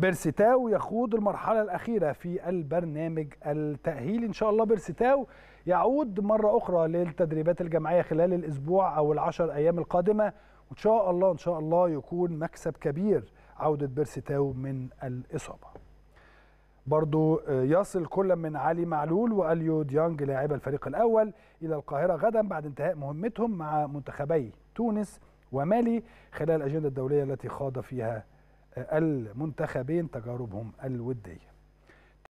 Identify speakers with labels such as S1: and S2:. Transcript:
S1: بيرسيتاو يخوض المرحلة الأخيرة في البرنامج التأهيلي إن شاء الله بيرسيتاو يعود مرة أخرى للتدريبات الجماعية خلال الأسبوع أو العشر أيام القادمة وإن شاء الله إن شاء الله يكون مكسب كبير عودة بيرسيتاو من الإصابة برضو آه، يصل كل من علي معلول واليو ديانج لاعب الفريق الأول إلى القاهرة غدا بعد انتهاء مهمتهم مع منتخبي تونس ومالي خلال الأجندة الدولية التي خاض فيها المنتخبين تجاربهم الوديه